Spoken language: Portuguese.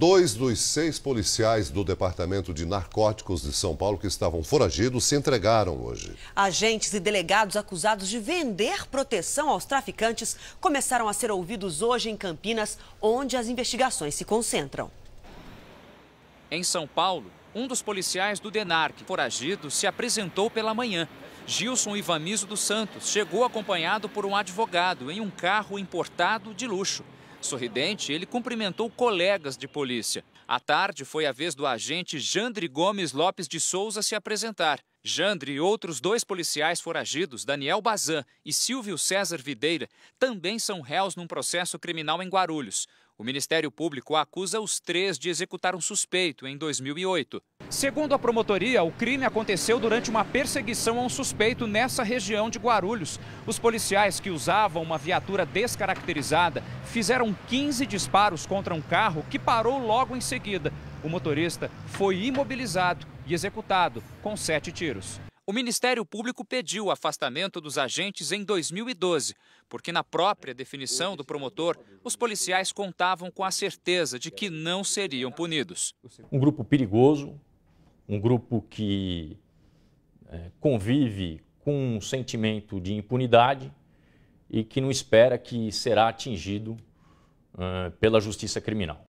Dois dos seis policiais do Departamento de Narcóticos de São Paulo que estavam foragidos se entregaram hoje. Agentes e delegados acusados de vender proteção aos traficantes começaram a ser ouvidos hoje em Campinas, onde as investigações se concentram. Em São Paulo, um dos policiais do DENARC foragido se apresentou pela manhã. Gilson Ivanizo dos Santos chegou acompanhado por um advogado em um carro importado de luxo. Sorridente, ele cumprimentou colegas de polícia. À tarde, foi a vez do agente Jandre Gomes Lopes de Souza se apresentar. Jandre e outros dois policiais foragidos, Daniel Bazan e Silvio César Videira, também são réus num processo criminal em Guarulhos. O Ministério Público acusa os três de executar um suspeito em 2008. Segundo a promotoria, o crime aconteceu durante uma perseguição a um suspeito nessa região de Guarulhos. Os policiais que usavam uma viatura descaracterizada fizeram 15 disparos contra um carro que parou logo em seguida. O motorista foi imobilizado e executado com sete tiros. O Ministério Público pediu o afastamento dos agentes em 2012, porque, na própria definição do promotor, os policiais contavam com a certeza de que não seriam punidos. Um grupo perigoso, um grupo que é, convive com um sentimento de impunidade e que não espera que será atingido uh, pela justiça criminal.